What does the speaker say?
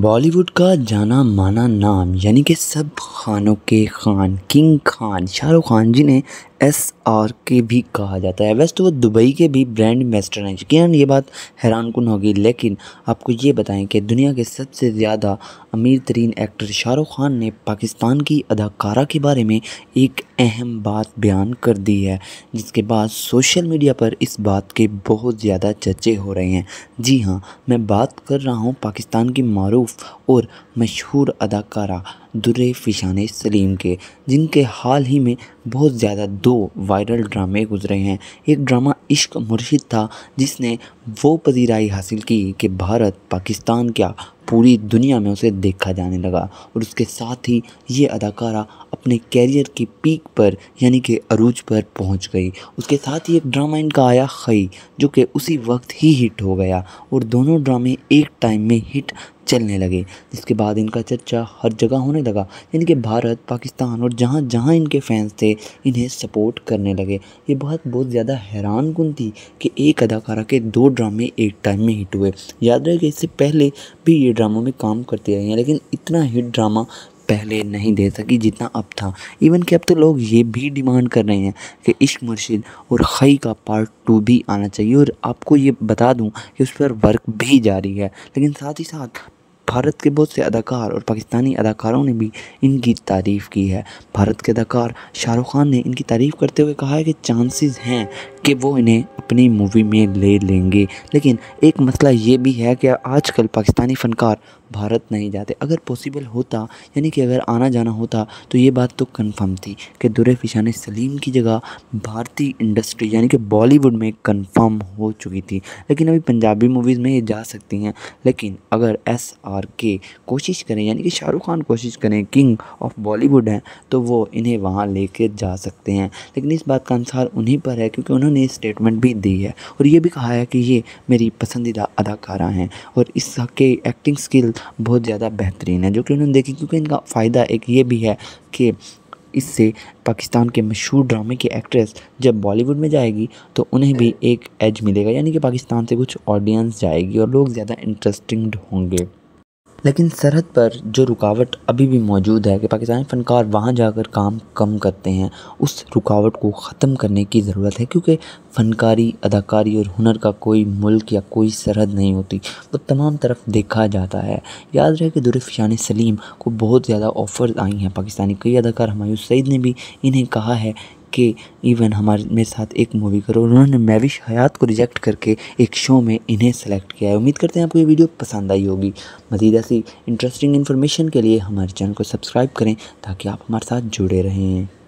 बॉलीवुड का जाना माना नाम यानी कि सब खानों के खान किंग खान शाहरुख खान जी ने एस आर के भी कहा जाता है वैसे तो वो दुबई के भी ब्रांड एम्बेसडर हैं यकीन ये बात हैरान कन होगी लेकिन आपको ये बताएं कि दुनिया के सबसे ज़्यादा अमीर तरीन एक्टर शाहरुख खान ने पाकिस्तान की अदाकारा के बारे में एक अहम बात बयान कर दी है जिसके बाद सोशल मीडिया पर इस बात के बहुत ज़्यादा चर्चे हो रहे हैं जी हाँ मैं बात कर रहा हूँ पाकिस्तान की मरूफ और मशहूर अदाकारा दुर्रे सलीम के जिनके हाल ही में बहुत ज़्यादा दो वायरल ड्रामे गुजरे हैं एक ड्रामा इश्क मुर्शिद था जिसने वो पजीराई हासिल की कि भारत पाकिस्तान क्या पूरी दुनिया में उसे देखा जाने लगा और उसके साथ ही ये अदाकारा अपने कैरियर की पीक पर यानी कि अरूज पर पहुंच गई उसके साथ ही एक ड्रामा इनका आया खई जो कि उसी वक्त ही हिट हो गया और दोनों ड्रामे एक टाइम में हिट चलने लगे जिसके बाद इनका चर्चा हर जगह होने लगा यानी कि भारत पाकिस्तान और जहाँ जहाँ इनके फैंस थे इन्हें सपोर्ट करने लगे ये बहुत बहुत ज़्यादा हैरान कन थी कि एक अदाकारा के दो ड्रामे एक टाइम में हिट हुए याद रहे कि इससे पहले भी ये ड्रामों में काम करते रहे हैं लेकिन इतना हिट ड्रामा पहले नहीं दे सकी जितना अब था इवन कि अब तो लोग ये भी डिमांड कर रहे हैं कि इश्क मुर्शिद और खई का पार्ट टू भी आना चाहिए और आपको ये बता दूं कि उस पर वर्क भी जारी है लेकिन साथ ही साथ भारत के बहुत से अदाकार और पाकिस्तानी अदाकारों ने भी इनकी तारीफ़ की है भारत के अदाकार शाहरुख खान ने इनकी तारीफ़ करते हुए कहा है कि चांसेस हैं कि वो इन्हें अपनी मूवी में ले लेंगे लेकिन एक मसला ये भी है कि आजकल पाकिस्तानी फ़नकार भारत नहीं जाते अगर पॉसिबल होता यानी कि अगर आना जाना होता तो ये बात तो कंफर्म थी कि दुरे फिशान सलीम की जगह भारतीय इंडस्ट्री यानी कि बॉलीवुड में कंफर्म हो चुकी थी लेकिन अभी पंजाबी मूवीज़ में ये जा सकती हैं लेकिन अगर एस आर के कोशिश करें यानी कि शाहरुख खान कोशिश करें किंग ऑफ बॉलीवुड हैं तो वो इन्हें वहाँ ले जा सकते हैं लेकिन इस बात का अनुसार उन्हीं पर है क्योंकि उन्होंने उन्होंने स्टेटमेंट भी दी है और ये भी कहा है कि ये मेरी पसंदीदा अदाकारा हैं और इस के एक्टिंग स्किल बहुत ज़्यादा बेहतरीन है जो कि उन्होंने देखी क्योंकि इनका फ़ायदा एक ये भी है कि इससे पाकिस्तान के मशहूर ड्रामे की एक्ट्रेस जब बॉलीवुड में जाएगी तो उन्हें भी एक एज मिलेगा यानी कि पाकिस्तान से कुछ ऑडियंस जाएगी और लोग ज़्यादा इंटरेस्टिंग होंगे लेकिन सरहद पर जो रुकावट अभी भी मौजूद है कि पाकिस्तानी फ़नकार वहाँ जाकर काम कम करते हैं उस रुकावट को ख़त्म करने की ज़रूरत है क्योंकि फ़नकारी अदाकारी और हुनर का कोई मुल्क या कोई सरहद नहीं होती वो तमाम तरफ देखा जाता है याद रहे कि दुरफशान सलीम को बहुत ज़्यादा ऑफ़र्स आई हैं पाकिस्तानी कई अदाकार हमायू सईद ने भी इन्हें कहा है कि इवन हमारे मेरे साथ एक मूवी करो उन्होंने मैविश हयात को रिजेक्ट करके एक शो में इन्हें सेलेक्ट किया है उम्मीद करते हैं आपको ये वीडियो पसंद आई होगी मज़ीद ऐसी इंटरेस्टिंग इन्फॉर्मेशन के लिए हमारे चैनल को सब्सक्राइब करें ताकि आप हमारे साथ जुड़े रहें